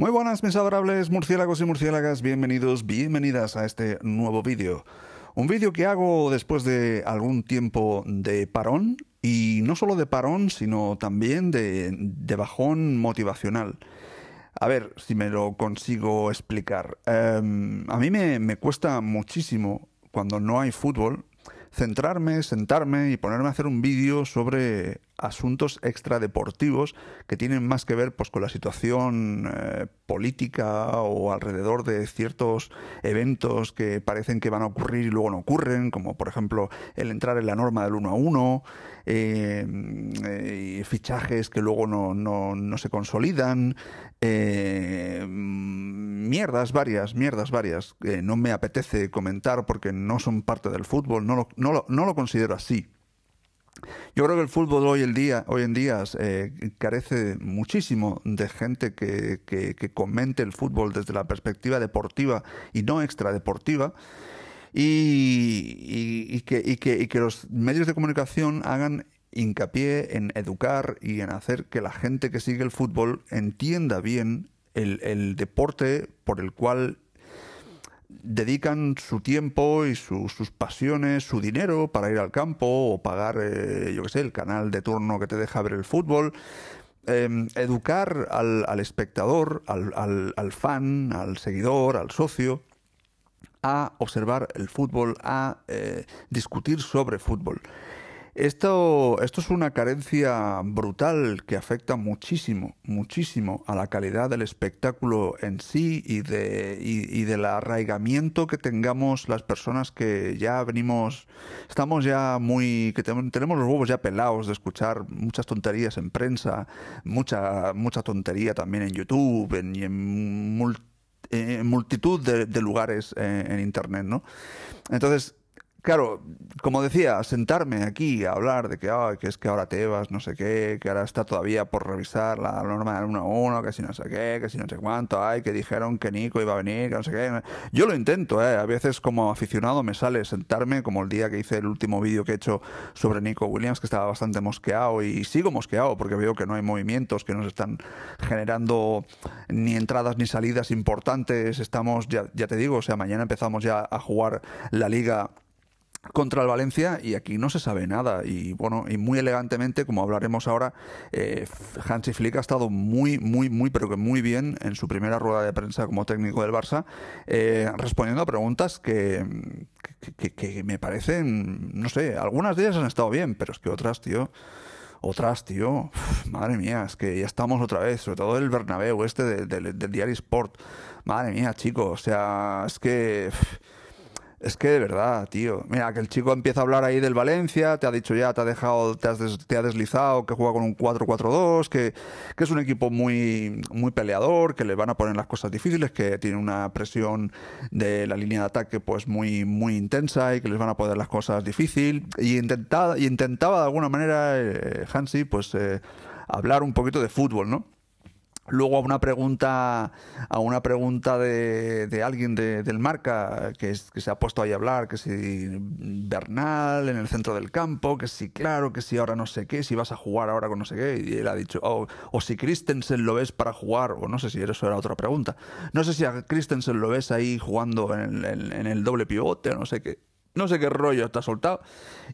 Muy buenas mis adorables murciélagos y murciélagas, bienvenidos, bienvenidas a este nuevo vídeo. Un vídeo que hago después de algún tiempo de parón, y no solo de parón, sino también de, bajón motivacional. A ver si me lo consigo explicar. Em, a mí me, me cuesta muchísimo, cuando no hay fútbol, centrarme, sentarme y ponerme a hacer un vídeo sobre asuntos extradeportivos que tienen más que ver pues, con la situación eh, política o alrededor de ciertos eventos que parecen que van a ocurrir y luego no ocurren, como por ejemplo el entrar en la norma del 1 a 1, eh, eh, fichajes que luego no, no, no se consolidan, mierdas varias, mierdas varias, que no me apetece comentar porque no son parte del fútbol, no no lo, no lo considero así yo creo que el fútbol hoy, el día, hoy en día eh, carece muchísimo de gente que, que, comente el fútbol desde la perspectiva deportiva y no extradeportiva. Y, que, y, que, los medios de comunicación hagan hincapié en educar y en hacer que la gente que sigue el fútbol entienda bien el, el deporte por el cual dedican su tiempo y sus pasiones, su dinero para ir al campo o pagar, eh, yo qué sé, el canal de turno que te deja ver el fútbol. Em, educar al, espectador, al, fan, al seguidor, al socio, a observar el fútbol, a eh, discutir sobre fútbol. Esto, esto es una carencia brutal que afecta muchísimo, muchísimo a la calidad del espectáculo en sí y, de, del arraigamiento que tengamos las personas que ya venimos, estamos ya muy, que tenemos los huevos ya pelados de escuchar muchas tonterías en prensa, mucha, mucha tontería también en YouTube en, y en multitud de, lugares en, eh, en, Internet, ¿no? Entonces, claro, como decía, sentarme aquí a hablar de que, oh, que es que ahora vas no sé qué, que ahora está todavía por revisar la norma del 1-1, que si no sé qué, que si no sé cuánto, hay, que dijeron que Nico iba a venir, que no sé qué. Yo lo intento, ¿eh? a veces como aficionado me sale sentarme, como el día que hice el último vídeo que he hecho sobre Nico Williams, que estaba bastante mosqueado y sigo mosqueado porque veo que no hay movimientos, que nos están generando ni entradas ni salidas importantes. Estamos, ya, ya te digo, o sea, mañana empezamos ya a jugar la liga contra el Valencia y aquí no se sabe nada y bueno y muy elegantemente como hablaremos ahora eh, Hansi Flick ha estado muy muy muy pero que muy bien en su primera rueda de prensa como técnico del Barça eh, respondiendo a preguntas que, que, me parecen no sé algunas de ellas han estado bien pero es que otras tío otras tío madre mía es que ya estamos otra vez sobre todo el Bernabéu este del, Diario Sport madre mía chicos o sea es que es que de verdad, tío. Mira, que el chico empieza a hablar ahí del Valencia, te ha dicho ya, te ha dejado, te, has ha deslizado, que juega con un 4-4-2, que, es un equipo muy, muy peleador, que le van a poner las cosas difíciles, que tiene una presión de la línea de ataque pues muy, muy intensa y que les van a poner las cosas difíciles. Y, intentaba, intentaba de alguna manera eh, Hansi pues eh, hablar un poquito de fútbol, ¿no? Luego a una pregunta, a una pregunta de, de alguien del marca que, que, se ha puesto ahí a hablar, que si Bernal en el centro del campo, que si claro, que si ahora no sé qué, si vas a jugar ahora con no sé qué, y él ha dicho, oh, o si Christensen lo ves para jugar, o no sé si eso era otra pregunta. No sé si a Christensen lo ves ahí jugando en, en el doble pivote, o no sé qué no sé qué rollo está soltado.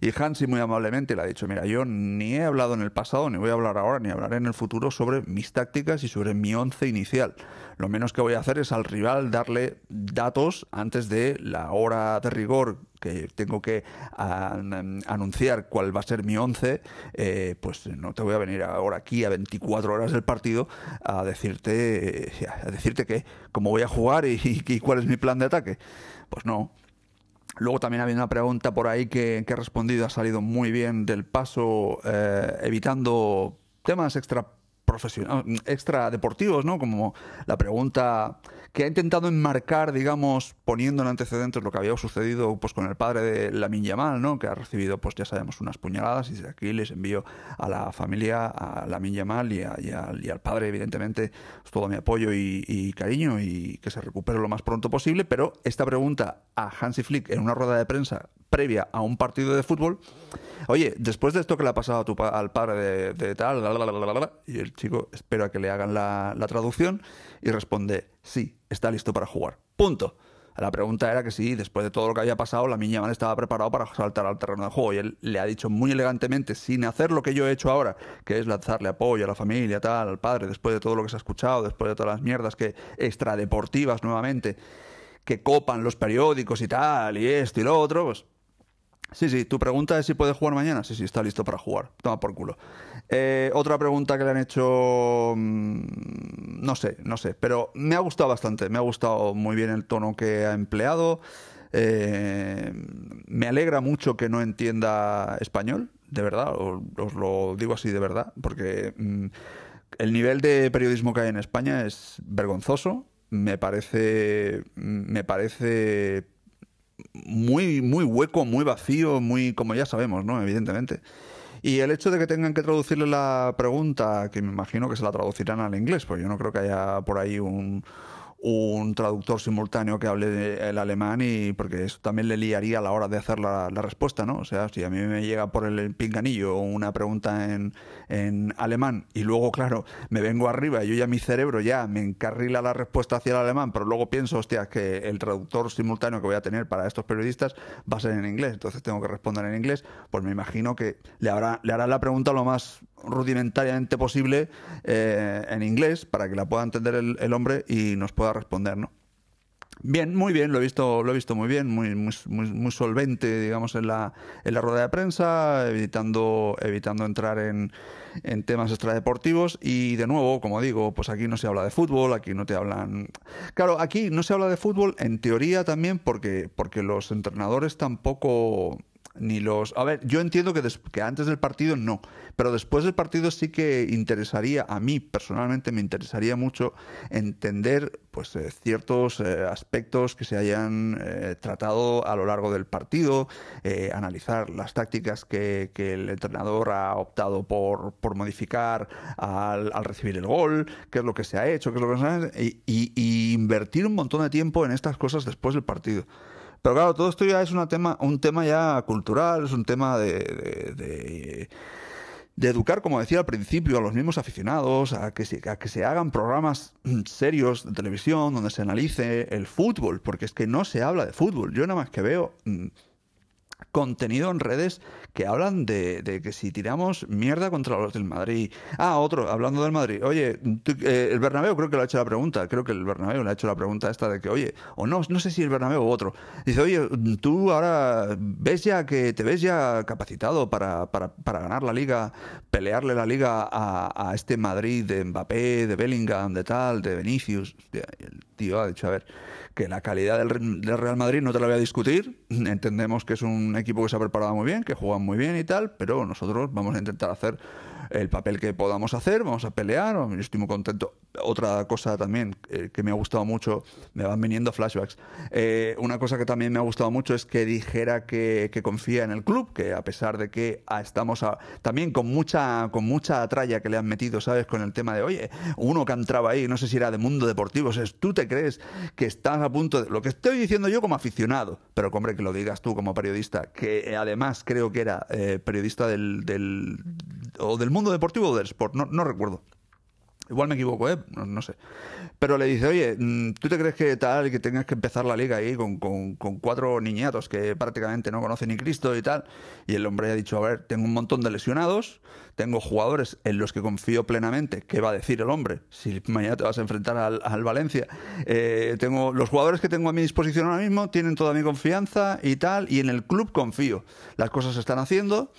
Y Hansi muy amablemente le ha dicho, mira, yo ni he hablado en el pasado, ni voy a hablar ahora, ni hablaré en el futuro sobre mis tácticas y sobre mi once inicial. Lo menos que voy a hacer es al rival darle datos antes de la hora de rigor que tengo que anunciar cuál va a ser mi once, eh, pues no te voy a venir ahora aquí a 24 horas del partido a decirte, eh, a decirte que cómo voy a jugar y, y cuál es mi plan de ataque. Pues no, Luego también ha habido una pregunta por ahí que, que he respondido, ha salido muy bien del paso, eh, evitando temas extra profesionales, mm, extra deportivos, ¿no? Como la pregunta que ha intentado enmarcar, digamos, poniendo en antecedentes lo que había sucedido pues, con el padre de Lamin Yamal, ¿no? Que ha recibido, pues ya sabemos, unas puñaladas y desde aquí les envío a la familia, a Lamin Yamal y, y, al padre, evidentemente, pues, todo mi apoyo y, y, cariño y que se recupere lo más pronto posible, pero esta pregunta a Hansi Flick en una rueda de prensa previa a un partido de fútbol. Oye, después de esto que le ha pasado al padre de, tal, y el chico espera que le hagan la, traducción y responde, sí, está listo para jugar. Punto. La pregunta era que sí, después de todo lo que había pasado, la niña mal estaba preparada para saltar al terreno de juego y él le ha dicho muy elegantemente, sin hacer lo que yo he hecho ahora, que es lanzarle apoyo a la familia, tal, al padre, después de todo lo que se ha escuchado, después de todas las mierdas que extradeportivas nuevamente, que copan los periódicos y tal, y esto y lo otro, pues Sí, sí, tu pregunta es si puede jugar mañana. Sí, sí, está listo para jugar. Toma por culo. Eh, otra pregunta que le han hecho. Mm, no sé, no sé. Pero me ha gustado bastante. Me ha gustado muy bien el tono que ha empleado. Eh, me alegra mucho que no entienda español, de verdad. Os, lo digo así de verdad. Porque mm, el nivel de periodismo que hay en España es vergonzoso. Me parece. Mm, me parece muy, muy hueco, muy vacío, muy como ya sabemos, ¿no? Evidentemente. Y el hecho de que tengan que traducirle la pregunta, que me imagino que se la traducirán al inglés, pues yo no creo que haya por ahí un, un traductor simultáneo que hable el alemán y porque eso también le liaría a la hora de hacer la, respuesta, ¿no? O sea, si a mí me llega por el pinganillo una pregunta en, en, alemán y luego, claro, me vengo arriba y yo ya mi cerebro ya me encarrila la respuesta hacia el alemán, pero luego pienso, hostia, que el traductor simultáneo que voy a tener para estos periodistas va a ser en inglés, entonces tengo que responder en inglés, pues me imagino que le, le hará la pregunta lo más rudimentariamente posible eh, en inglés para que la pueda entender el, hombre y nos pueda responder, ¿no? Bien, muy bien, lo he visto, lo he visto muy bien, muy, muy, solvente, digamos, en la, en la rueda de prensa, evitando, evitando entrar en, temas extradeportivos. Y de nuevo, como digo, pues aquí no se habla de fútbol, aquí no te hablan. Claro, aquí no se habla de fútbol en teoría también porque, porque los entrenadores tampoco ni los... A ver, yo entiendo que, antes del partido no, pero después del partido sí que interesaría, a mí personalmente me interesaría mucho entender pues, eh, ciertos eh, aspectos que se hayan eh, tratado a lo largo del partido, analizar las tácticas que, que, el entrenador ha optado por, por modificar al, recibir el gol, qué es lo que se ha hecho, qué es lo que y invertir un montón de tiempo en estas cosas después del partido. Pero claro, todo esto ya es tema, un tema ya cultural, es un tema de, educar, como decía al principio, a los mismos aficionados, a que, a que se hagan programas mm, serios de televisión donde se analice el fútbol, porque es que no se habla de fútbol. Yo nada más que veo mm, contenido en redes que hablan de, que si tiramos mierda contra los del Madrid. Ah, otro, hablando del Madrid. Oye, eh, el Bernabéu creo que le ha hecho la pregunta, creo que el Bernabéu le ha hecho la pregunta esta de que, oye, o no, no sé si el Bernabéu u otro. Dice, oye, tú ahora ves ya que te ves ya capacitado para, ganar la liga, pelearle la liga a, este Madrid de Mbappé, de Bellingham, de tal, de Vinicius. De, ha dicho, a ver, que la calidad del, Real Madrid no te la voy a discutir, entendemos que es un equipo que se ha preparado muy bien, que juegan muy bien y tal, pero nosotros vamos a intentar hacer el papel que podamos hacer, vamos a pelear, estoy muy contento. Otra cosa también eh, que me ha gustado mucho, me van viniendo flashbacks, eh, una cosa que también me ha gustado mucho es que dijera que, confía en el club, que a pesar de que ah, estamos a, también con mucha, con mucha tralla que le han metido, ¿sabes? Con el tema de, oye, uno que entraba ahí, no sé si era de mundo deportivo, o sea, tú te crees que estás a punto de... Lo que estoy diciendo yo como aficionado, pero hombre, que lo digas tú como periodista, que eh, además creo que era eh, periodista del, del, o del mundo deportivo o del sport, no, no recuerdo. Igual me equivoco, ¿eh? No, sé. Pero le dice, oye, mm, ¿tú te crees que tal, que tengas que empezar la liga ahí con, con, cuatro niñatos que prácticamente no conocen ni Cristo y tal? Y el hombre ha dicho, a ver, tengo un montón de lesionados, tengo jugadores en los que confío plenamente. ¿Qué va a decir el hombre si mañana te vas a enfrentar al, al Valencia? Eh, tengo Los jugadores que tengo a mi disposición ahora mismo tienen toda mi confianza y tal, y en el club confío. Las cosas se están haciendo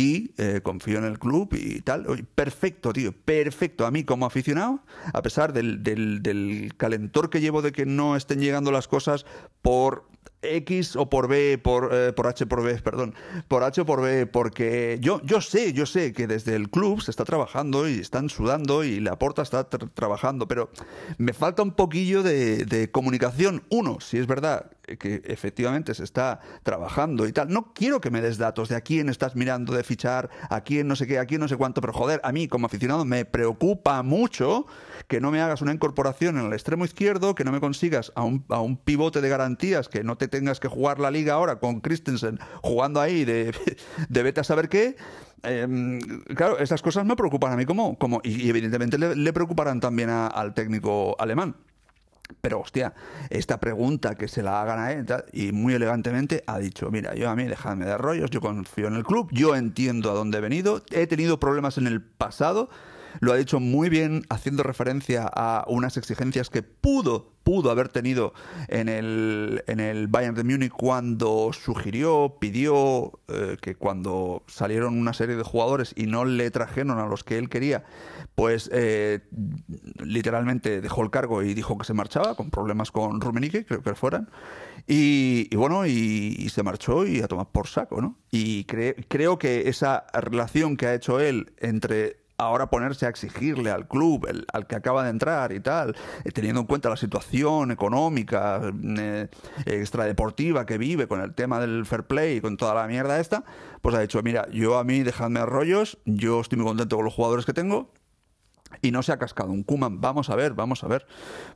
y eh, confío en el club y tal. Perfecto, tío, perfecto. A mí como aficionado, a pesar del, calentor que llevo de que no estén llegando las cosas por X o por B, por, eh, por, H por B, perdón, por H o por B, porque yo, yo sé, yo sé que desde el club se está trabajando y están sudando y la porta está trabajando, pero me falta un poquillo de, de comunicación. Uno, si es verdad eh, que efectivamente se está trabajando y tal. No quiero que me des datos de a quién estás mirando de fichar, a quién no sé qué, a quién no sé cuánto, pero joder, a mí como aficionado me preocupa mucho que no me hagas una incorporación en el extremo izquierdo, que no me consigas a un, a un pivote de garantías, que no te tengas que jugar la liga ahora con Christensen jugando ahí de, de vete a saber qué. Em, claro, esas cosas me preocupan a mí como, como y, evidentemente le, preocuparán también al técnico alemán. Pero hostia, esta pregunta que se la hagan a él y muy elegantemente ha dicho, mira, yo a mí dejadme de rollos, yo confío en el club, yo entiendo a dónde he venido, he tenido problemas en el pasado lo ha dicho muy bien haciendo referencia a unas exigencias que pudo pudo haber tenido en el, en el Bayern de Múnich cuando sugirió, pidió eh, que cuando salieron una serie de jugadores y no le trajeron a los que él quería, pues eh, literalmente dejó el cargo y dijo que se marchaba con problemas con Rummenigge, creo que fueran. Y, bueno, y, se marchó y a tomar por saco, ¿no? Y creo que esa relación que ha hecho él entre ahora ponerse a exigirle al club, al que acaba de entrar y tal, eh, teniendo en cuenta la situación económica, eh, extradeportiva que vive con el tema del fair play y con toda la mierda esta, pues ha dicho, mira, yo a mí dejadme rollos, yo estoy muy contento con los jugadores que tengo, y no se ha cascado un Kuman. Vamos a ver, vamos a ver.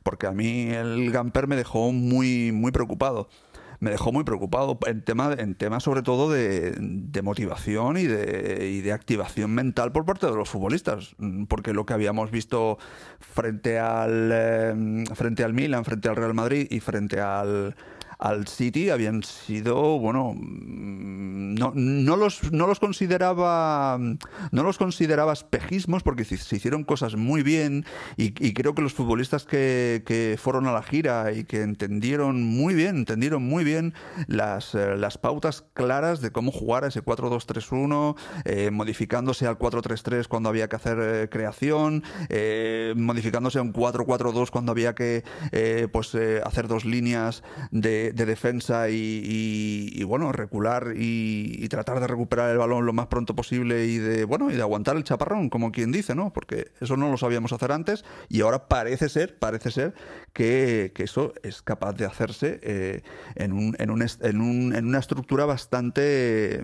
Porque a mí el Gamper me dejó muy, muy preocupado me dejó muy preocupado en temas en tema sobre todo de, motivación y de, activación mental por parte de los futbolistas, porque lo que habíamos visto frente al, eh, frente al Milan, frente al Real Madrid y frente al al City habían sido, bueno, mm, no, los, no los consideraba no los consideraba espejismos porque se hicieron cosas muy bien y, creo que los futbolistas que, fueron a la gira y que entendieron muy bien, entendieron muy bien las, eh, pautas claras de cómo jugar a ese 4-2-3-1, eh, modificándose al 4-3-3 cuando había que hacer eh, creación, modificándose a un 4-4-2 cuando había que pues hacer dos líneas de defensa y, bueno, recular y, tratar de recuperar el balón lo más pronto posible y de, bueno, y de aguantar el chaparrón, como quien dice, ¿no? Porque eso no lo sabíamos hacer antes y ahora parece ser, parece ser que, eso es capaz de hacerse eh, en, un, en, un, en, un, en, una estructura bastante,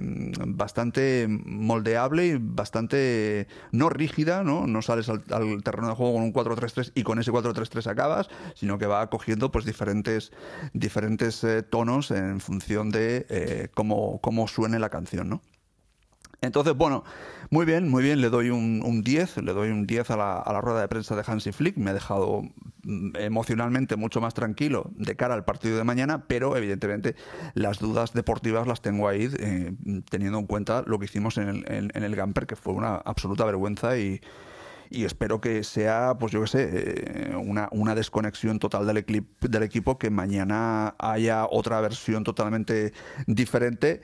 bastante moldeable y bastante no rígida, ¿no? No sales al, terreno de juego con un 4-3-3 y con ese 4-3-3 acabas, sino que va cogiendo pues diferentes, diferentes eh, tonos en función de eh, cómo, cómo, suene la canción, ¿no? Entonces, bueno, muy bien, muy bien, le doy un, 10, le doy un 10 a la, rueda de prensa de Hansi Flick, me ha dejado mm, emocionalmente mucho más tranquilo de cara al partido de mañana, pero evidentemente las dudas deportivas las tengo ahí, eh, teniendo en cuenta lo que hicimos en el, en el Gamper, que fue una absoluta vergüenza y, y espero que sea, pues yo qué sé, eh, una, desconexión total del, del equipo, que mañana haya otra versión totalmente diferente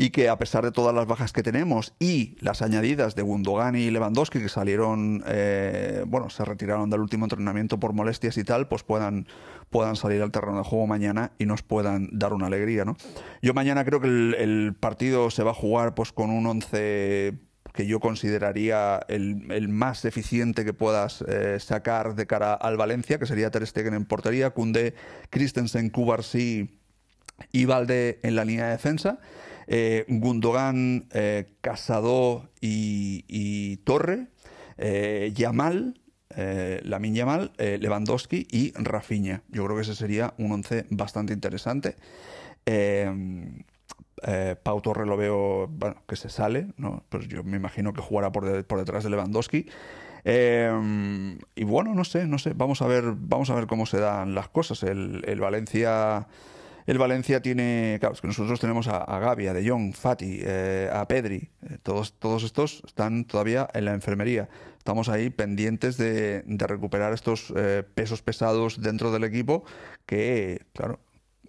y que a pesar de todas las bajas que tenemos y las añadidas de Gundogan y Lewandowski que salieron, eh, bueno, se retiraron del último entrenamiento por molestias y tal, pues puedan, puedan salir al terreno de juego mañana y nos puedan dar una alegría, ¿no? Yo mañana creo que el, partido se va a jugar pues con un 11 que yo consideraría el, más eficiente que puedas eh, sacar de cara al Valencia, que sería Ter Stegen en portería, Kunde, Christensen, Kubarsi y Valde en la línea de defensa. Eh, Gundogan, eh, Casado y, Torre, eh, Yamal, Lamin Yamal, Lewandowski y Rafinha. Yo creo que ese sería un once bastante interesante eh, Pau Torre lo veo, que se sale, ¿no? Pues yo me imagino que jugará por, detrás de Lewandowski. Em, y bueno, no sé, no sé. Vamos a ver, vamos a ver cómo se dan las cosas. El, Valencia. El Valencia tiene. Claro, es que nosotros tenemos a, a a De Jong, Fati, eh, a Pedri. Eh, todos, todos estos están todavía en la enfermería. Estamos ahí pendientes de, de recuperar estos eh, pesos pesados dentro del equipo que, claro,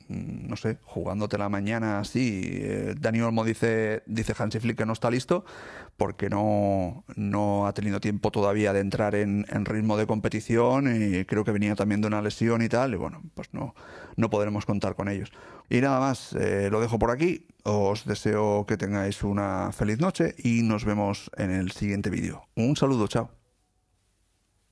Mm, no sé, jugándote la mañana así. Eh, Dani Olmo dice, dice Hansi Flick que no está listo porque no, no ha tenido tiempo todavía de entrar en, ritmo de competición y creo que venía también de una lesión y tal. Y bueno, pues no, no podremos contar con ellos. Y nada más, eh, lo dejo por aquí. Os deseo que tengáis una feliz noche y nos vemos en el siguiente vídeo. Un saludo, chao.